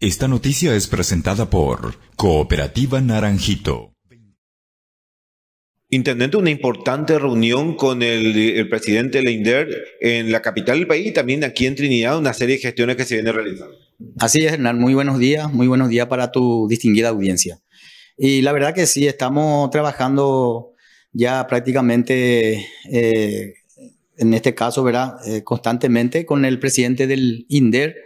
Esta noticia es presentada por Cooperativa Naranjito. Intendente, una importante reunión con el, el presidente Leinder en la capital del país y también aquí en Trinidad, una serie de gestiones que se vienen realizando. Así es, Hernán. Muy buenos días, muy buenos días para tu distinguida audiencia. Y la verdad que sí, estamos trabajando ya prácticamente, eh, en este caso, ¿verdad? Eh, constantemente con el presidente del INDER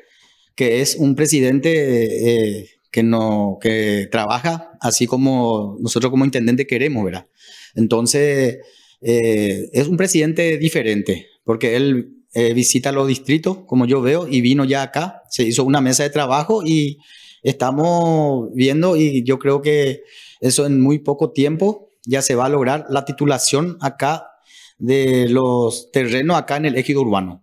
que es un presidente eh, que, no, que trabaja así como nosotros como intendente queremos, ¿verdad? Entonces, eh, es un presidente diferente, porque él eh, visita los distritos, como yo veo, y vino ya acá, se hizo una mesa de trabajo y estamos viendo y yo creo que eso en muy poco tiempo ya se va a lograr la titulación acá de los terrenos acá en el ejido urbano.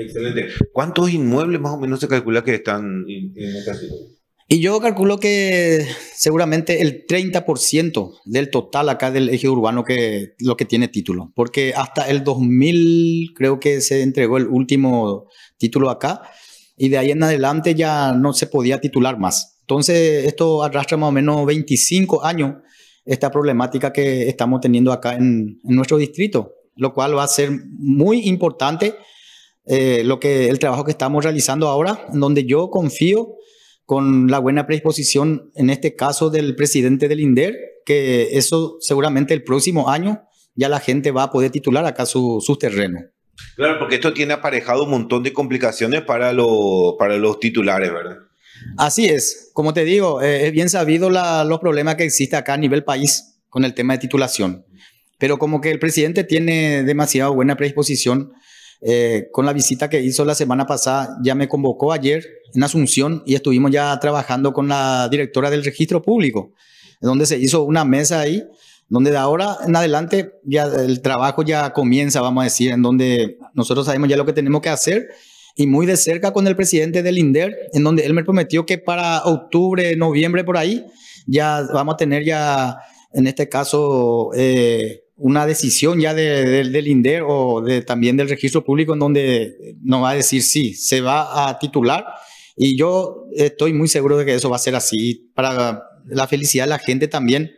Excelente. ¿Cuántos inmuebles más o menos se calcula que están en, esta Y yo calculo que seguramente el 30% del total acá del eje urbano que lo que tiene título, porque hasta el 2000 creo que se entregó el último título acá y de ahí en adelante ya no se podía titular más. Entonces esto arrastra más o menos 25 años esta problemática que estamos teniendo acá en, en nuestro distrito, lo cual va a ser muy importante eh, lo que, el trabajo que estamos realizando ahora, donde yo confío con la buena predisposición, en este caso del presidente del INDER, que eso seguramente el próximo año ya la gente va a poder titular acá sus su terrenos. Claro, porque esto tiene aparejado un montón de complicaciones para, para los titulares, ¿verdad? Así es, como te digo, eh, es bien sabido los problemas que existen acá a nivel país con el tema de titulación, pero como que el presidente tiene demasiada buena predisposición eh, con la visita que hizo la semana pasada, ya me convocó ayer en Asunción y estuvimos ya trabajando con la directora del registro público, donde se hizo una mesa ahí, donde de ahora en adelante ya el trabajo ya comienza, vamos a decir, en donde nosotros sabemos ya lo que tenemos que hacer y muy de cerca con el presidente del INDER, en donde él me prometió que para octubre, noviembre, por ahí, ya vamos a tener ya, en este caso, eh, una decisión ya del INDER o de, también del registro público en donde nos va a decir sí, se va a titular y yo estoy muy seguro de que eso va a ser así para la felicidad de la gente también,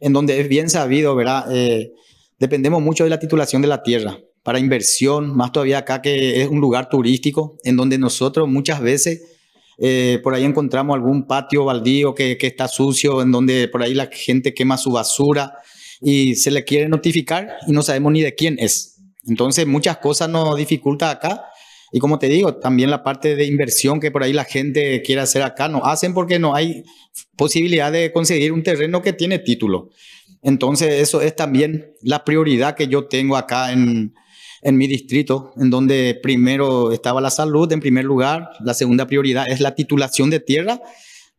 en donde es bien sabido, ¿verdad? Eh, dependemos mucho de la titulación de la tierra para inversión, más todavía acá que es un lugar turístico, en donde nosotros muchas veces eh, por ahí encontramos algún patio baldío que está sucio, en donde por ahí la gente quema su basura y se le quiere notificar y no sabemos ni de quién es. Entonces muchas cosas nos dificulta acá. Y como te digo, también la parte de inversión que por ahí la gente quiere hacer acá, no hacen porque no hay posibilidad de conseguir un terreno que tiene título. Entonces, eso es también la prioridad que yo tengo acá en, en mi distrito, en donde primero estaba la salud en primer lugar, la segunda prioridad es la titulación de tierra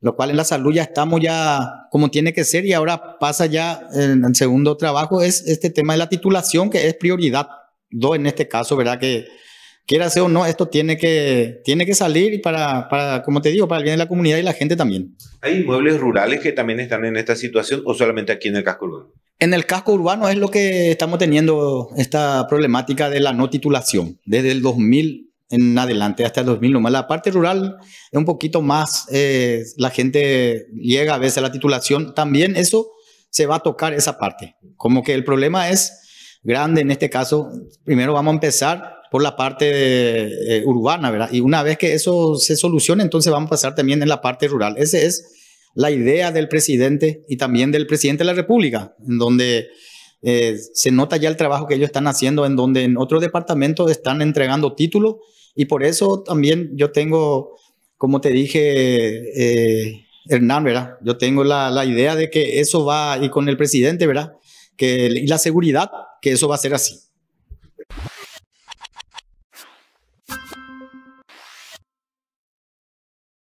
lo cual en la salud ya estamos ya como tiene que ser y ahora pasa ya en, el segundo trabajo, es este tema de la titulación que es prioridad dos en este caso, ¿verdad? Que quiera ser o no, esto tiene que, tiene que salir para, para, como te digo, para el bien de la comunidad y la gente también. ¿Hay inmuebles rurales que también están en esta situación o solamente aquí en el casco urbano? En el casco urbano es lo que estamos teniendo esta problemática de la no titulación. Desde el 2000 en adelante, hasta el 2000 La parte rural es un poquito más, eh, la gente llega a veces a la titulación, también eso se va a tocar esa parte. Como que el problema es grande en este caso, primero vamos a empezar por la parte eh, urbana, ¿verdad? Y una vez que eso se solucione, entonces vamos a pasar también en la parte rural. Esa es la idea del presidente y también del presidente de la República, en donde... Eh, se nota ya el trabajo que ellos están haciendo, en donde en otro departamento están entregando títulos y por eso también yo tengo, como te dije, eh, Hernán, ¿verdad? Yo tengo la, idea de que eso va, y con el presidente, ¿verdad? Que, y la seguridad, que eso va a ser así.